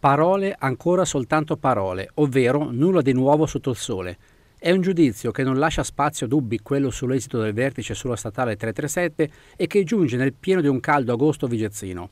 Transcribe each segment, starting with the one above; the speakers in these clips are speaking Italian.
Parole ancora soltanto parole, ovvero nulla di nuovo sotto il sole. È un giudizio che non lascia spazio a dubbi quello sull'esito del vertice sulla statale 337 e che giunge nel pieno di un caldo agosto vigezzino.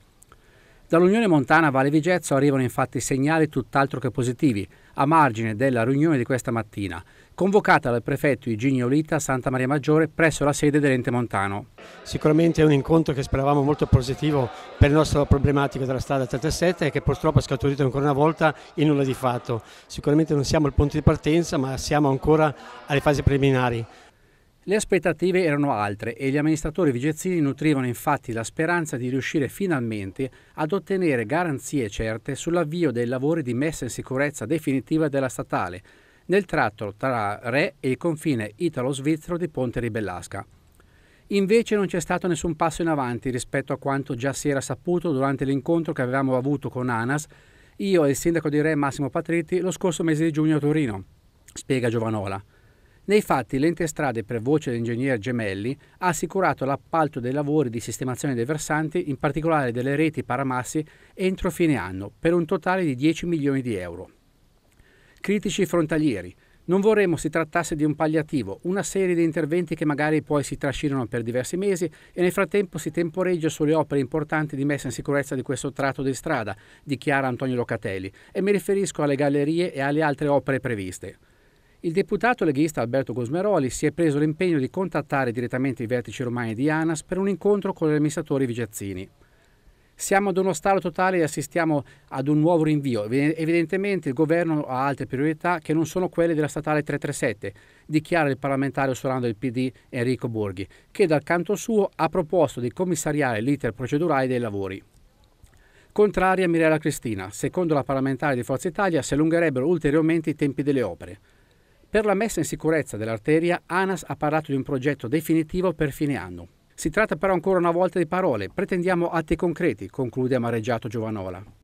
Dall'Unione Montana Valle Vigezzo arrivano infatti segnali tutt'altro che positivi, a margine della riunione di questa mattina, convocata dal prefetto Iginio Lita a Santa Maria Maggiore presso la sede dell'ente montano. Sicuramente è un incontro che speravamo molto positivo per la nostra problematica della strada 37 e che purtroppo è scaturito ancora una volta in nulla di fatto. Sicuramente non siamo al punto di partenza ma siamo ancora alle fasi preliminari. Le aspettative erano altre e gli amministratori vigezzini nutrivano infatti la speranza di riuscire finalmente ad ottenere garanzie certe sull'avvio dei lavori di messa in sicurezza definitiva della statale, nel tratto tra Re e il confine italo-svizzero di Ponte Ribellasca. Invece non c'è stato nessun passo in avanti rispetto a quanto già si era saputo durante l'incontro che avevamo avuto con ANAS, io e il sindaco di Re Massimo Patriti lo scorso mese di giugno a Torino, spiega Giovanola. Nei fatti l'ente strade per voce dell'ingegner Gemelli ha assicurato l'appalto dei lavori di sistemazione dei versanti, in particolare delle reti paramassi, entro fine anno, per un totale di 10 milioni di euro. Critici frontalieri. Non vorremmo si trattasse di un palliativo, una serie di interventi che magari poi si trascinano per diversi mesi e nel frattempo si temporeggia sulle opere importanti di messa in sicurezza di questo tratto di strada, dichiara Antonio Locatelli, e mi riferisco alle gallerie e alle altre opere previste. Il deputato leghista Alberto Gosmeroli si è preso l'impegno di contattare direttamente i vertici romani di ANAS per un incontro con gli amministratori vigiazzini. Siamo ad uno stallo totale e assistiamo ad un nuovo rinvio. Evidentemente il governo ha altre priorità che non sono quelle della statale 337, dichiara il parlamentare usurando il PD Enrico Borghi, che dal canto suo ha proposto di commissariare l'iter procedurale dei lavori. Contraria Mirella Cristina, secondo la parlamentare di Forza Italia si allungherebbero ulteriormente i tempi delle opere. Per la messa in sicurezza dell'arteria, ANAS ha parlato di un progetto definitivo per fine anno. Si tratta però ancora una volta di parole, pretendiamo atti concreti, conclude amareggiato Giovanola.